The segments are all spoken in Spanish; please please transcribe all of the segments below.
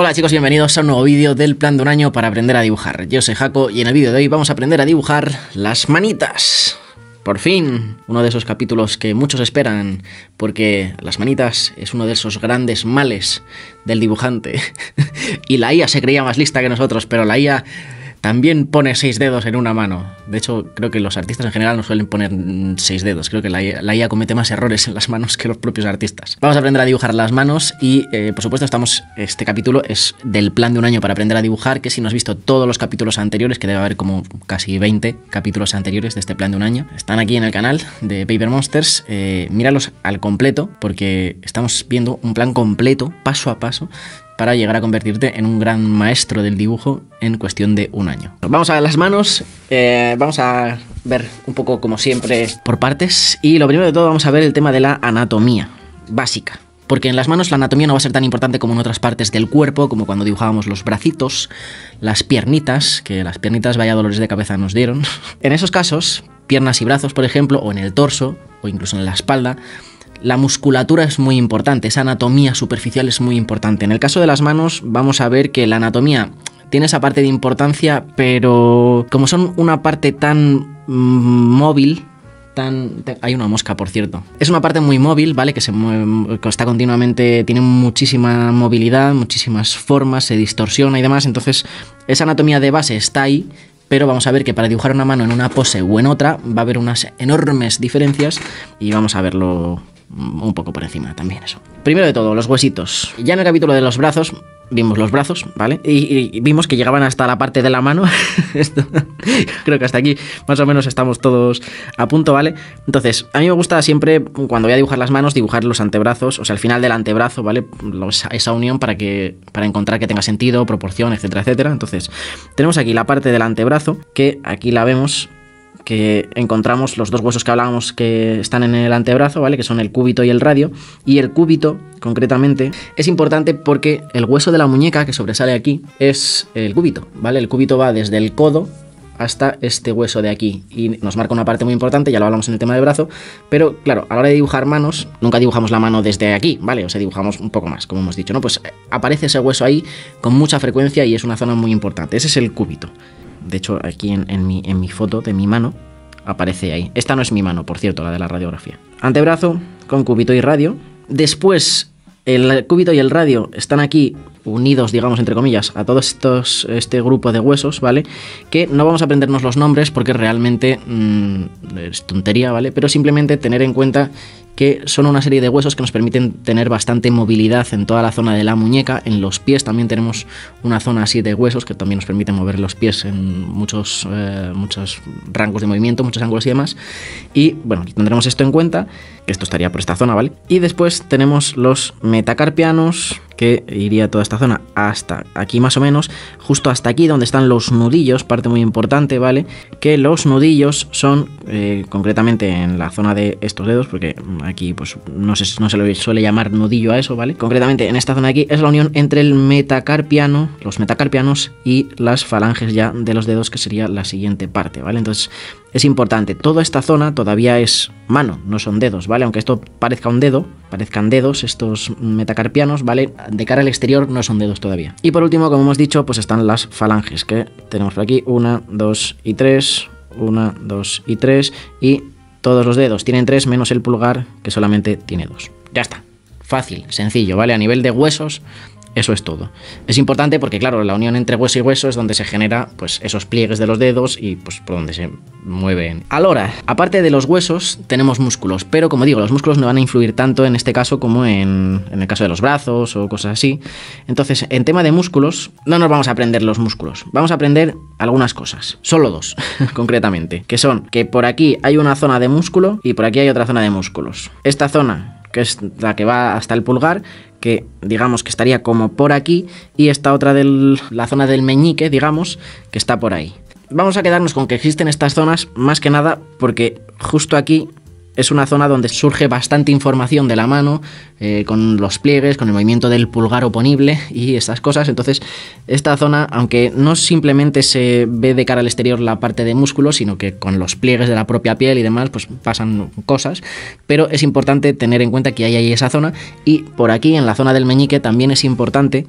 Hola chicos, bienvenidos a un nuevo vídeo del plan de un año para aprender a dibujar. Yo soy Jaco y en el vídeo de hoy vamos a aprender a dibujar las manitas. Por fin, uno de esos capítulos que muchos esperan, porque las manitas es uno de esos grandes males del dibujante. y la IA se creía más lista que nosotros, pero la IA también pone seis dedos en una mano. De hecho, creo que los artistas en general no suelen poner mm, seis dedos. Creo que la IA, comete más errores en las manos que los propios artistas. Vamos a aprender a dibujar las manos y, eh, por supuesto, estamos. Este capítulo es del plan de un año para aprender a dibujar, que si no has visto todos los capítulos anteriores, que debe haber como casi 20 capítulos anteriores de este plan de un año, están aquí en el canal de Paper Monsters. Eh, míralos al completo, porque estamos viendo un plan completo, paso a paso, para llegar a convertirte en un gran maestro del dibujo en cuestión de un año. Vamos a las manos, eh, vamos a ver un poco como siempre por partes y lo primero de todo vamos a ver el tema de la anatomía básica. Porque en las manos la anatomía no va a ser tan importante como en otras partes del cuerpo, como cuando dibujábamos los bracitos, las piernitas, que las piernitas vaya dolores de cabeza nos dieron. en esos casos, piernas y brazos, por ejemplo, o en el torso, o incluso en la espalda, la musculatura es muy importante, esa anatomía superficial es muy importante. En el caso de las manos vamos a ver que la anatomía tiene esa parte de importancia, pero como son una parte tan mm, móvil, Tan, hay una mosca, por cierto. Es una parte muy móvil, ¿vale? Que se mueve, que está continuamente, tiene muchísima movilidad, muchísimas formas, se distorsiona y demás. Entonces, esa anatomía de base está ahí, pero vamos a ver que para dibujar una mano en una pose o en otra va a haber unas enormes diferencias y vamos a verlo un poco por encima también eso. Primero de todo, los huesitos. Ya en el capítulo de los brazos vimos los brazos, ¿vale? Y, vimos que llegaban hasta la parte de la mano. Esto, creo que hasta aquí más o menos estamos todos a punto, ¿vale? Entonces, a mí me gusta siempre, cuando voy a dibujar las manos, dibujar los antebrazos, o sea, al final del antebrazo, ¿vale? esa unión para, que, para encontrar que tenga sentido, proporción, etcétera, etcétera. Entonces, tenemos aquí la parte del antebrazo, que aquí la vemos que encontramos los dos huesos que hablábamos que están en el antebrazo, ¿vale? Que son el cúbito y el radio. Y el cúbito, concretamente, es importante porque el hueso de la muñeca que sobresale aquí es el cúbito, ¿vale? El cúbito va desde el codo hasta este hueso de aquí y nos marca una parte muy importante, ya lo hablamos en el tema de brazo, pero claro, a la hora de dibujar manos, nunca dibujamos la mano desde aquí, ¿vale? O sea, dibujamos un poco más, como hemos dicho, ¿no? Pues eh, aparece ese hueso ahí con mucha frecuencia y es una zona muy importante, ese es el cúbito. De hecho, aquí en, mi, en mi foto de mi mano aparece ahí. Esta no es mi mano, por cierto, la de la radiografía. Antebrazo con cúbito y radio. Después, el cúbito y el radio están aquí unidos, digamos, entre comillas, a todo estos, este grupo de huesos, ¿vale? Que no vamos a aprendernos los nombres porque realmente mm, es tontería, ¿vale? Pero simplemente tener en cuenta que son una serie de huesos que nos permiten tener bastante movilidad en toda la zona de la muñeca, en los pies también tenemos una zona así de huesos que también nos permite mover los pies en muchos, eh, muchos rangos de movimiento, muchos ángulos y demás. Y bueno, tendremos esto en cuenta, que esto estaría por esta zona, ¿vale? Y después tenemos los metacarpianos, que iría toda esta zona hasta aquí más o menos, justo hasta aquí donde están los nudillos, parte muy importante, ¿vale? Que los nudillos son eh, concretamente en la zona de estos dedos, porque aquí pues no se, no se le suele llamar nudillo a eso, ¿vale? Concretamente en esta zona de aquí es la unión entre el metacarpiano, los metacarpianos y las falanges ya de los dedos, que sería la siguiente parte, ¿vale? Entonces es importante. Toda esta zona todavía es mano, no son dedos, ¿vale? Aunque esto parezca un dedo, parezcan dedos estos metacarpianos, ¿vale? De cara al exterior no son dedos todavía. Y por último, como hemos dicho, pues están las falanges, que tenemos por aquí una, dos y tres, una, dos y tres, y todos los dedos tienen tres menos el pulgar, que solamente tiene dos. Ya está. Fácil, sencillo, ¿vale? A nivel de huesos eso es todo. Es importante porque, claro, la unión entre hueso y hueso es donde se genera pues, esos pliegues de los dedos y pues, por donde se mueven. Ahora, aparte de los huesos, tenemos músculos, pero como digo, los músculos no van a influir tanto en este caso como en, en el caso de los brazos o cosas así. Entonces, en tema de músculos, no nos vamos a aprender los músculos, vamos a aprender algunas cosas, solo dos, concretamente, que son que por aquí hay una zona de músculo y por aquí hay otra zona de músculos. Esta zona que es la que va hasta el pulgar, que digamos que estaría como por aquí, y esta otra de la zona del meñique, digamos, que está por ahí. Vamos a quedarnos con que existen estas zonas más que nada porque justo aquí es una zona donde surge bastante información de la mano, eh, con los pliegues, con el movimiento del pulgar oponible y estas cosas. Entonces, esta zona, aunque no simplemente se ve de cara al exterior la parte de músculo, sino que con los pliegues de la propia piel y demás, pues pasan cosas. Pero es importante tener en cuenta que hay ahí esa zona. Y por aquí, en la zona del meñique, también es importante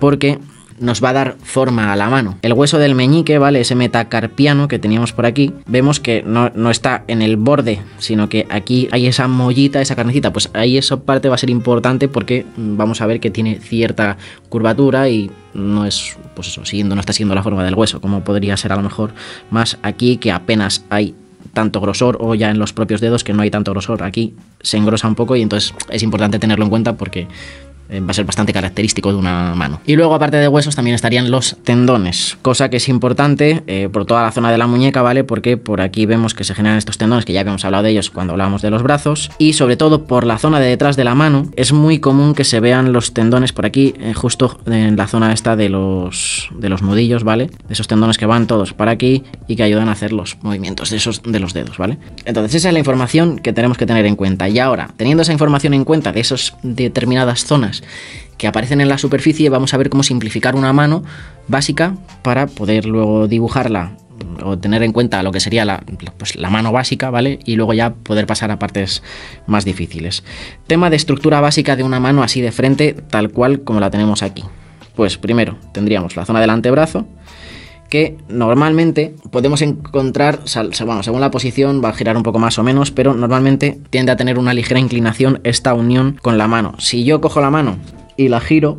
porque nos va a dar forma a la mano. El hueso del meñique, ¿vale? Ese metacarpiano que teníamos por aquí, vemos que no, está en el borde, sino que aquí hay esa mollita, esa carnecita. Pues ahí esa parte va a ser importante porque vamos a ver que tiene cierta curvatura y no es, pues eso, siguiendo, no está siendo la forma del hueso, como podría ser a lo mejor más aquí que apenas hay tanto grosor o ya en los propios dedos que no hay tanto grosor. Aquí se engrosa un poco y entonces es importante tenerlo en cuenta porque eh, va a ser bastante característico de una mano. Y luego, aparte de huesos, también estarían los tendones, cosa que es importante eh, por toda la zona de la muñeca, ¿vale? Porque por aquí vemos que se generan estos tendones, que ya habíamos hablado de ellos cuando hablábamos de los brazos, y sobre todo por la zona de detrás de la mano, es muy común que se vean los tendones por aquí, eh, justo en la zona esta de los, de los nudillos, ¿vale? De esos tendones que van todos para aquí y que ayudan a hacer los movimientos de esos de los dedos, ¿vale? Entonces, esa es la información que tenemos que tener en cuenta. Y ahora, teniendo esa información en cuenta de esas determinadas zonas, que aparecen en la superficie, vamos a ver cómo simplificar una mano básica para poder luego dibujarla o tener en cuenta lo que sería la, pues, la, mano básica, ¿vale? Y luego ya poder pasar a partes más difíciles. Tema de estructura básica de una mano así de frente, tal cual como la tenemos aquí. Pues primero tendríamos la zona del antebrazo, que normalmente podemos encontrar, según la posición va a girar un poco más o menos, pero normalmente tiende a tener una ligera inclinación esta unión con la mano. Si yo cojo la mano y la giro,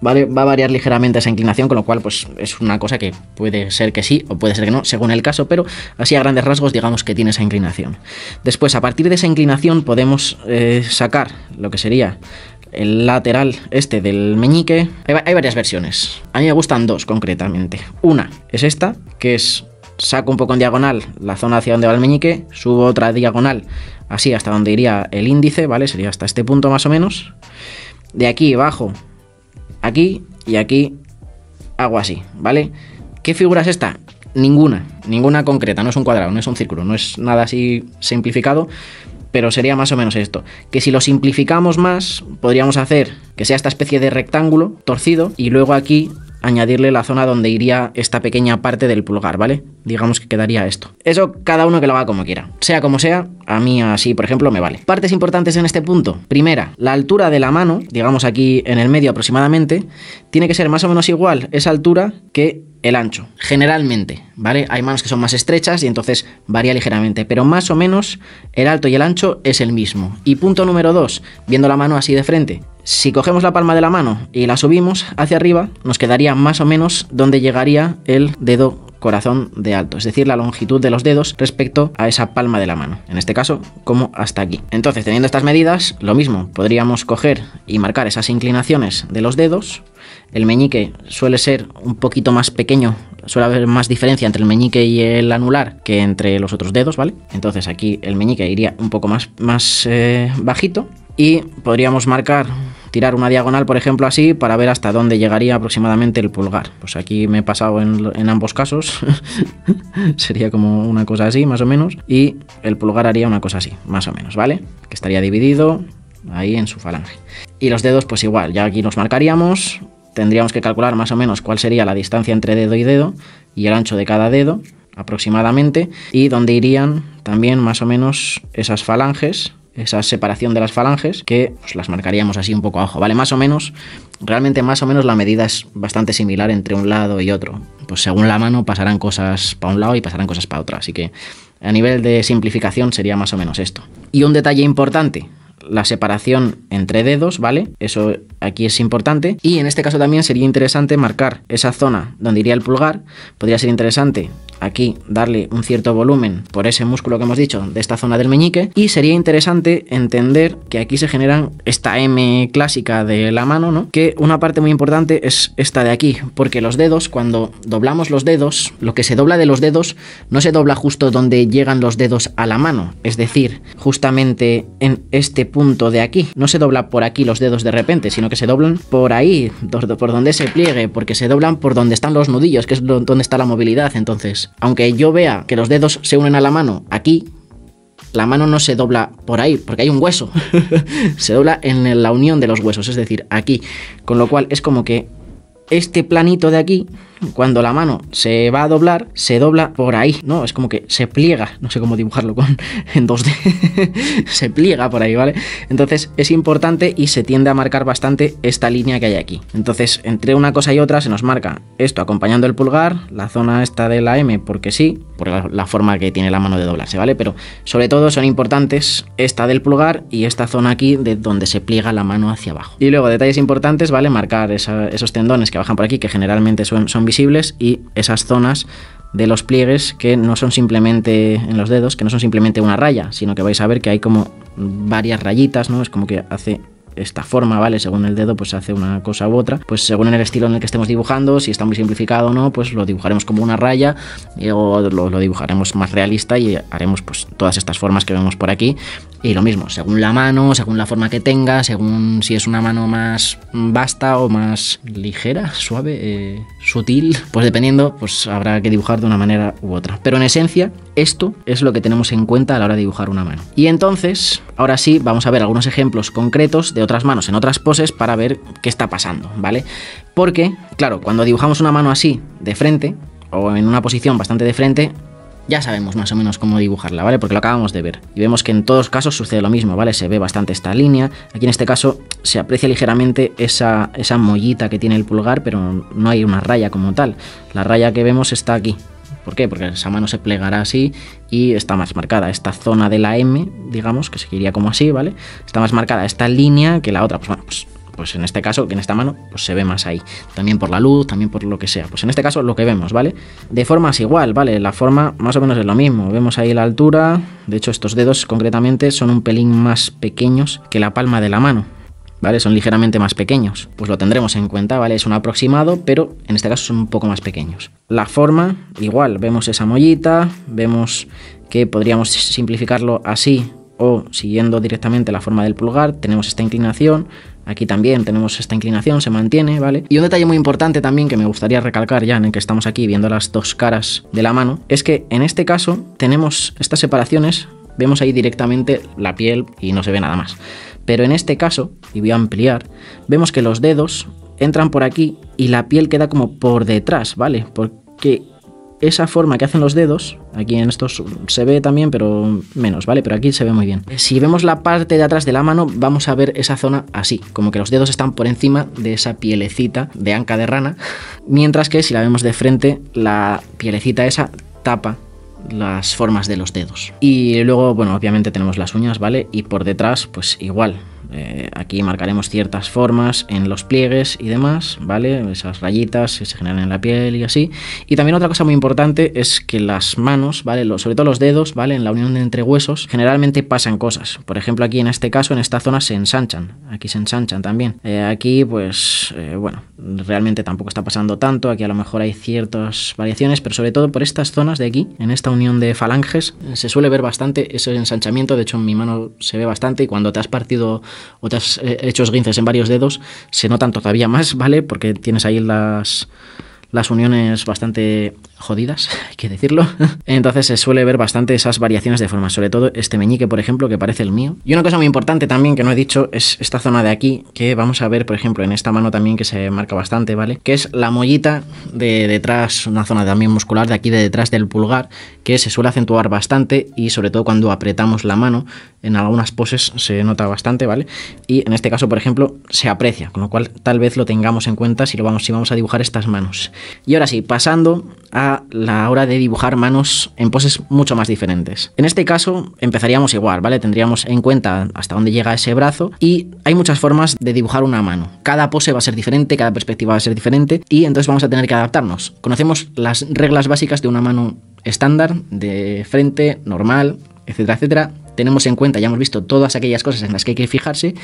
¿vale? va a variar ligeramente esa inclinación, con lo cual pues es una cosa que puede ser que sí o puede ser que no, según el caso, pero así a grandes rasgos digamos que tiene esa inclinación. Después, a partir de esa inclinación podemos eh, sacar lo que sería el lateral este del meñique. Hay, varias versiones. A mí me gustan dos concretamente. Una es esta, que es saco un poco en diagonal la zona hacia donde va el meñique, subo otra diagonal así hasta donde iría el índice, ¿vale? Sería hasta este punto más o menos. De aquí bajo, aquí y aquí hago así, ¿vale? ¿Qué figura es esta? Ninguna, ninguna concreta, no es un cuadrado, no es un círculo, no es nada así simplificado, pero sería más o menos esto. Que si lo simplificamos más, podríamos hacer que sea esta especie de rectángulo torcido y luego aquí añadirle la zona donde iría esta pequeña parte del pulgar, ¿vale? Digamos que quedaría esto. Eso cada uno que lo haga como quiera. Sea como sea, a mí así, por ejemplo, me vale. Partes importantes en este punto. Primera, la altura de la mano, digamos aquí en el medio aproximadamente, tiene que ser más o menos igual esa altura que el ancho, generalmente, ¿vale? Hay manos que son más estrechas y entonces varía ligeramente, pero más o menos el alto y el ancho es el mismo. Y punto número dos, viendo la mano así de frente, si cogemos la palma de la mano y la subimos hacia arriba, nos quedaría más o menos donde llegaría el dedo corazón de alto, es decir, la longitud de los dedos respecto a esa palma de la mano, en este caso como hasta aquí. Entonces, teniendo estas medidas, lo mismo, podríamos coger y marcar esas inclinaciones de los dedos, el meñique suele ser un poquito más pequeño, suele haber más diferencia entre el meñique y el anular que entre los otros dedos, ¿vale? Entonces aquí el meñique iría un poco más, eh, bajito y podríamos marcar, tirar una diagonal, por ejemplo, así, para ver hasta dónde llegaría aproximadamente el pulgar. Pues aquí me he pasado en, ambos casos, sería como una cosa así, más o menos, y el pulgar haría una cosa así, más o menos, ¿vale? Que estaría dividido ahí en su falange. Y los dedos, pues igual, ya aquí nos marcaríamos, tendríamos que calcular más o menos cuál sería la distancia entre dedo y dedo y el ancho de cada dedo aproximadamente y dónde irían también más o menos esas falanges esa separación de las falanges, que pues, las marcaríamos así un poco abajo ¿vale? Más o menos, realmente más o menos la medida es bastante similar entre un lado y otro. Pues según la mano pasarán cosas para un lado y pasarán cosas para otra así que a nivel de simplificación sería más o menos esto. Y un detalle importante, la separación entre dedos, ¿vale? Eso aquí es importante. Y en este caso también sería interesante marcar esa zona donde iría el pulgar. Podría ser interesante aquí darle un cierto volumen por ese músculo que hemos dicho de esta zona del meñique y sería interesante entender que aquí se generan esta M clásica de la mano, ¿no? Que una parte muy importante es esta de aquí, porque los dedos, cuando doblamos los dedos, lo que se dobla de los dedos no se dobla justo donde llegan los dedos a la mano, es decir, justamente en este punto de aquí. No se dobla por aquí los dedos de repente, sino que se doblan por ahí, por donde se pliegue, porque se doblan por donde están los nudillos, que es donde está la movilidad. Entonces, aunque yo vea que los dedos se unen a la mano aquí, la mano no se dobla por ahí, porque hay un hueso. se dobla en la unión de los huesos, es decir, aquí. Con lo cual es como que este planito de aquí cuando la mano se va a doblar, se dobla por ahí, ¿no? Es como que se pliega, no sé cómo dibujarlo con en 2D, se pliega por ahí, ¿vale? Entonces es importante y se tiende a marcar bastante esta línea que hay aquí. Entonces, entre una cosa y otra se nos marca esto acompañando el pulgar, la zona esta de la M, porque sí, por la, forma que tiene la mano de doblarse, ¿vale? Pero sobre todo son importantes esta del pulgar y esta zona aquí de donde se pliega la mano hacia abajo. Y luego detalles importantes, ¿vale? Marcar esos tendones que bajan por aquí, que generalmente son, son y esas zonas de los pliegues que no son simplemente en los dedos, que no son simplemente una raya, sino que vais a ver que hay como varias rayitas, ¿no? Es como que hace esta forma, ¿vale? Según el dedo, pues hace una cosa u otra. Pues según el estilo en el que estemos dibujando, si está muy simplificado o no, pues lo dibujaremos como una raya y, luego lo, lo, dibujaremos más realista y haremos pues todas estas formas que vemos por aquí. Y lo mismo, según la mano, según la forma que tenga, según si es una mano más vasta o más ligera, suave, eh, sutil, pues dependiendo, pues habrá que dibujar de una manera u otra. Pero en esencia, esto es lo que tenemos en cuenta a la hora de dibujar una mano. Y entonces, ahora sí, vamos a ver algunos ejemplos concretos de otras manos en otras poses para ver qué está pasando, ¿vale? Porque, claro, cuando dibujamos una mano así, de frente, o en una posición bastante de frente, ya sabemos más o menos cómo dibujarla, ¿vale? Porque lo acabamos de ver. Y vemos que en todos casos sucede lo mismo, ¿vale? Se ve bastante esta línea. Aquí en este caso se aprecia ligeramente esa, esa mollita que tiene el pulgar, pero no hay una raya como tal. La raya que vemos está aquí. ¿Por qué? Porque esa mano se plegará así y está más marcada esta zona de la M, digamos, que seguiría como así, ¿vale? Está más marcada esta línea que la otra. Pues bueno, pues pues en este caso, que en esta mano, pues se ve más ahí. También por la luz, también por lo que sea. Pues en este caso lo que vemos, ¿vale? De formas igual, ¿vale? La forma más o menos es lo mismo. Vemos ahí la altura. De hecho, estos dedos concretamente son un pelín más pequeños que la palma de la mano. ¿Vale? Son ligeramente más pequeños. Pues lo tendremos en cuenta, ¿vale? Es un aproximado, pero en este caso son un poco más pequeños. La forma, igual, vemos esa mollita, vemos que podríamos simplificarlo así o siguiendo directamente la forma del pulgar, tenemos esta inclinación, Aquí también tenemos esta inclinación, se mantiene, ¿vale? Y un detalle muy importante también que me gustaría recalcar ya en el que estamos aquí viendo las dos caras de la mano, es que en este caso tenemos estas separaciones, vemos ahí directamente la piel y no se ve nada más. Pero en este caso, y voy a ampliar, vemos que los dedos entran por aquí y la piel queda como por detrás, ¿vale? Porque esa forma que hacen los dedos, aquí en estos se ve también, pero menos, ¿vale? Pero aquí se ve muy bien. Eh, si vemos la parte de atrás de la mano, vamos a ver esa zona así, como que los dedos están por encima de esa pielecita de anca de rana, mientras que si la vemos de frente, la pielecita esa tapa las formas de los dedos. Y luego, bueno, obviamente tenemos las uñas, ¿vale? Y por detrás, pues igual, eh, aquí marcaremos ciertas formas en los pliegues y demás, ¿vale? Esas rayitas que se generan en la piel y así. Y también otra cosa muy importante es que las manos, ¿vale? sobre todo los dedos, ¿vale? En la unión de entre huesos, generalmente pasan cosas. Por ejemplo, aquí en este caso, en esta zona se ensanchan. Aquí se ensanchan también. Eh, aquí, pues, eh, bueno, realmente tampoco está pasando tanto. Aquí a lo mejor hay ciertas variaciones, pero sobre todo por estas zonas de aquí, en esta unión de falanges, se suele ver bastante ese ensanchamiento. De hecho, en mi mano se ve bastante y cuando te has partido o te has eh, hecho en varios dedos, se notan todavía más, ¿vale? Porque tienes ahí las, las uniones bastante jodidas, hay que decirlo. Entonces se suele ver bastante esas variaciones de forma, sobre todo este meñique, por ejemplo, que parece el mío. Y una cosa muy importante también que no he dicho es esta zona de aquí, que vamos a ver, por ejemplo, en esta mano también que se marca bastante, ¿vale? Que es la mollita de detrás, una zona también muscular de aquí de detrás del pulgar, que se suele acentuar bastante y sobre todo cuando apretamos la mano, en algunas poses se nota bastante, ¿vale? Y en este caso, por ejemplo, se aprecia, con lo cual tal vez lo tengamos en cuenta si, lo vamos, si vamos a dibujar estas manos. Y ahora sí, pasando a la hora de dibujar manos en poses mucho más diferentes. En este caso empezaríamos igual, ¿vale? Tendríamos en cuenta hasta dónde llega ese brazo y hay muchas formas de dibujar una mano. Cada pose va a ser diferente, cada perspectiva va a ser diferente y entonces vamos a tener que adaptarnos. Conocemos las reglas básicas de una mano estándar, de frente, normal, etcétera, etcétera tenemos en cuenta, ya hemos visto todas aquellas cosas en las que hay que fijarse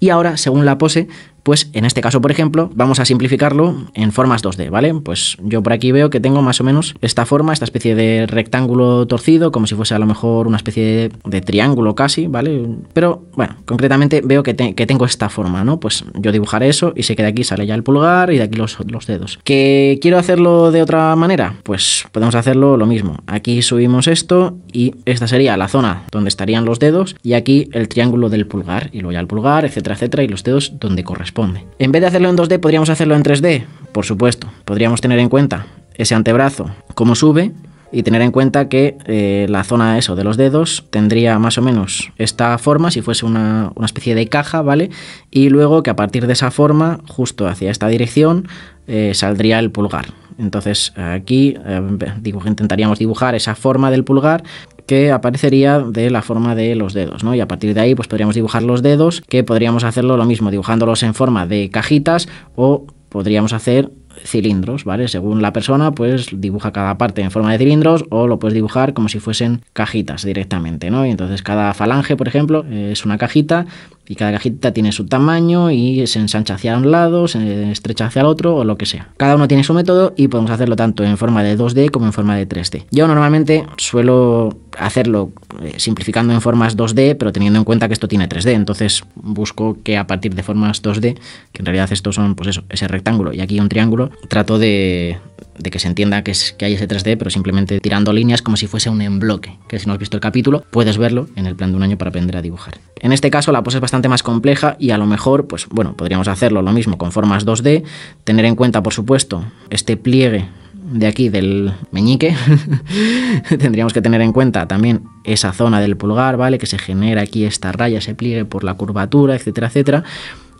y ahora, según la pose, pues en este caso, por ejemplo, vamos a simplificarlo en formas 2D, ¿vale? Pues yo por aquí veo que tengo más o menos esta forma, esta especie de rectángulo torcido, como si fuese a lo mejor una especie de, triángulo casi, ¿vale? Pero bueno, concretamente veo que, tengo esta forma, ¿no? Pues yo dibujaré eso y sé que de aquí sale ya el pulgar y de aquí los, dedos. ¿Que quiero hacerlo de otra manera? Pues podemos hacerlo lo mismo. Aquí subimos esto y esta sería la zona donde estarían los dedos y aquí el triángulo del pulgar y luego ya el pulgar, etcétera, etcétera, y los dedos donde corresponde. En vez de hacerlo en 2D, podríamos hacerlo en 3D, por supuesto. Podríamos tener en cuenta ese antebrazo, cómo sube, y tener en cuenta que eh, la zona eso de los dedos tendría más o menos esta forma si fuese una, especie de caja, ¿vale? Y luego que a partir de esa forma, justo hacia esta dirección, eh, saldría el pulgar, entonces aquí eh, intentaríamos dibujar esa forma del pulgar que aparecería de la forma de los dedos, ¿no? Y a partir de ahí pues podríamos dibujar los dedos, que podríamos hacerlo lo mismo dibujándolos en forma de cajitas o podríamos hacer cilindros, ¿vale? Según la persona, pues dibuja cada parte en forma de cilindros o lo puedes dibujar como si fuesen cajitas directamente, ¿no? Y entonces cada falange, por ejemplo, es una cajita y cada cajita tiene su tamaño y se ensancha hacia un lado, se estrecha hacia el otro o lo que sea. Cada uno tiene su método y podemos hacerlo tanto en forma de 2D como en forma de 3D. Yo normalmente suelo hacerlo eh, simplificando en formas 2D, pero teniendo en cuenta que esto tiene 3D. Entonces busco que a partir de formas 2D, que en realidad estos son, pues eso, ese rectángulo y aquí un triángulo, trato de, de que se entienda que, que hay ese 3D, pero simplemente tirando líneas como si fuese un embloque, que si no has visto el capítulo, puedes verlo en el plan de un año para aprender a dibujar. En este caso la pose es bastante más compleja y a lo mejor, pues bueno, podríamos hacerlo lo mismo con formas 2D, tener en cuenta, por supuesto, este pliegue de aquí, del meñique, tendríamos que tener en cuenta también esa zona del pulgar, ¿vale? Que se genera aquí esta raya, se pliegue por la curvatura, etcétera, etcétera.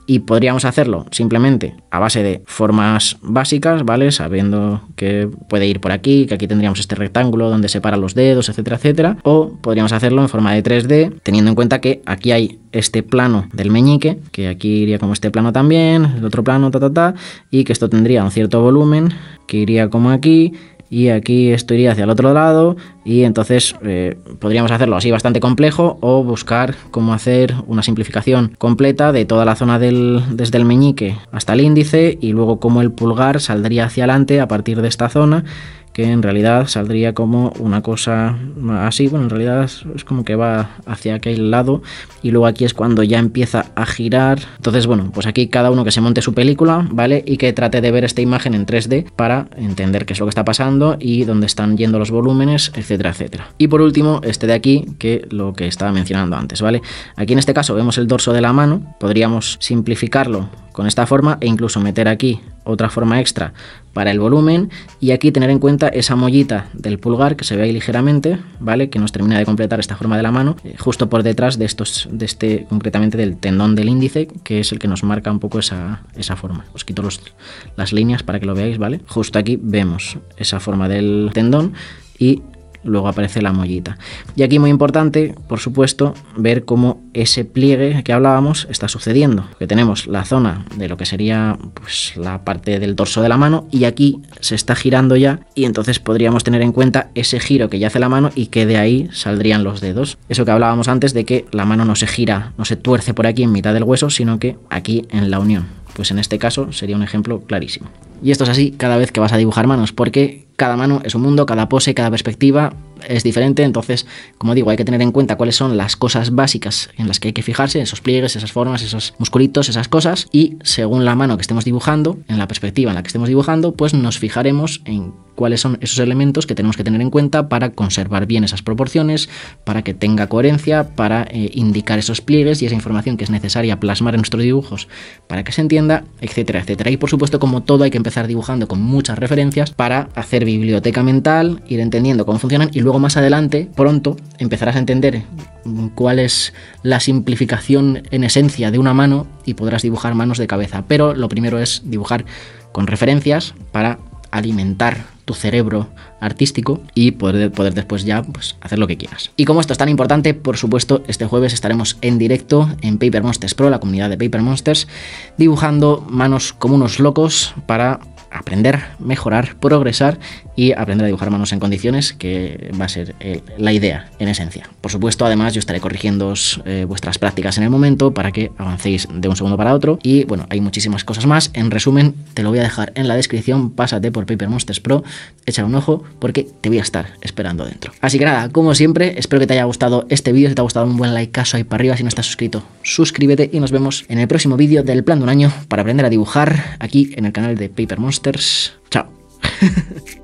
Y podríamos hacerlo simplemente a base de formas básicas, ¿vale? Sabiendo que puede ir por aquí, que aquí tendríamos este rectángulo donde separa los dedos, etcétera, etcétera. O podríamos hacerlo en forma de 3D, teniendo en cuenta que aquí hay este plano del meñique, que aquí iría como este plano también, el otro plano, ta, ta, ta, y que esto tendría un cierto volumen, que iría como aquí y aquí esto iría hacia el otro lado y entonces eh, podríamos hacerlo así bastante complejo o buscar cómo hacer una simplificación completa de toda la zona del, desde el meñique hasta el índice y luego cómo el pulgar saldría hacia adelante a partir de esta zona que en realidad saldría como una cosa así, bueno, en realidad es como que va hacia aquel lado y luego aquí es cuando ya empieza a girar. Entonces, bueno, pues aquí cada uno que se monte su película, ¿vale? Y que trate de ver esta imagen en 3D para entender qué es lo que está pasando y dónde están yendo los volúmenes, etcétera, etcétera. Y por último, este de aquí, que lo que estaba mencionando antes, ¿vale? Aquí en este caso vemos el dorso de la mano, podríamos simplificarlo con esta forma e incluso meter aquí otra forma extra para el volumen y aquí tener en cuenta esa mollita del pulgar que se ve ahí ligeramente, ¿vale? Que nos termina de completar esta forma de la mano, eh, justo por detrás de estos, de este, concretamente del tendón del índice, que es el que nos marca un poco esa, esa forma. Os quito los, las líneas para que lo veáis, ¿vale? Justo aquí vemos esa forma del tendón y luego aparece la mollita. Y aquí muy importante, por supuesto, ver cómo ese pliegue que hablábamos está sucediendo. Que tenemos la zona de lo que sería pues, la parte del dorso de la mano y aquí se está girando ya y entonces podríamos tener en cuenta ese giro que ya hace la mano y que de ahí saldrían los dedos. Eso que hablábamos antes de que la mano no se gira, no se tuerce por aquí en mitad del hueso, sino que aquí en la unión. Pues en este caso sería un ejemplo clarísimo. Y esto es así cada vez que vas a dibujar manos, porque cada mano es un mundo, cada pose, cada perspectiva es diferente. Entonces, como digo, hay que tener en cuenta cuáles son las cosas básicas en las que hay que fijarse, esos pliegues, esas formas, esos musculitos, esas cosas. Y según la mano que estemos dibujando, en la perspectiva en la que estemos dibujando, pues nos fijaremos en cuáles son esos elementos que tenemos que tener en cuenta para conservar bien esas proporciones, para que tenga coherencia, para eh, indicar esos pliegues y esa información que es necesaria plasmar en nuestros dibujos para que se entienda, etcétera, etcétera. Y por supuesto, como todo, hay que empezar dibujando con muchas referencias para hacer biblioteca mental, ir entendiendo cómo funcionan y luego más adelante, pronto, empezarás a entender cuál es la simplificación en esencia de una mano y podrás dibujar manos de cabeza. Pero lo primero es dibujar con referencias para alimentar tu cerebro artístico y poder, poder después ya pues, hacer lo que quieras. Y como esto es tan importante, por supuesto, este jueves estaremos en directo en Paper Monsters Pro, la comunidad de Paper Monsters, dibujando manos como unos locos para aprender, mejorar, progresar y aprender a dibujar manos en condiciones, que va a ser la idea en esencia. Por supuesto, además yo estaré corrigiendo eh, vuestras prácticas en el momento para que avancéis de un segundo para otro y bueno, hay muchísimas cosas más. En resumen, te lo voy a dejar en la descripción, pásate por Paper Monsters Pro, échale un ojo porque te voy a estar esperando dentro. Así que nada, como siempre, espero que te haya gustado este vídeo, si te ha gustado un buen like, caso ahí para arriba, si no estás suscrito, suscríbete y nos vemos en el próximo vídeo del plan de un año para aprender a dibujar aquí en el canal de Paper Monsters Chao.